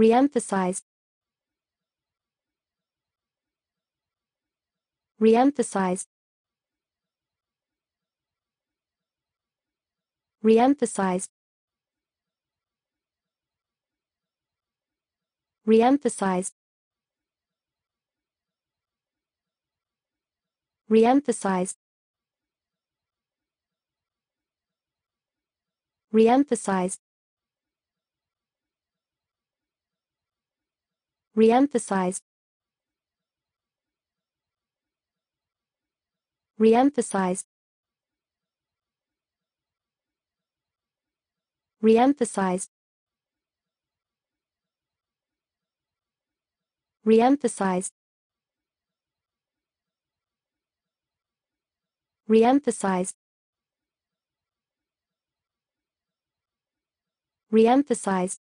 re-emphasized re-emphasized re-emphasized re-emphasized re-emphasized re-emphasized Reemphasized. Reemphasized. Reemphasized. Reemphasized. Reemphasized. Reemphasized.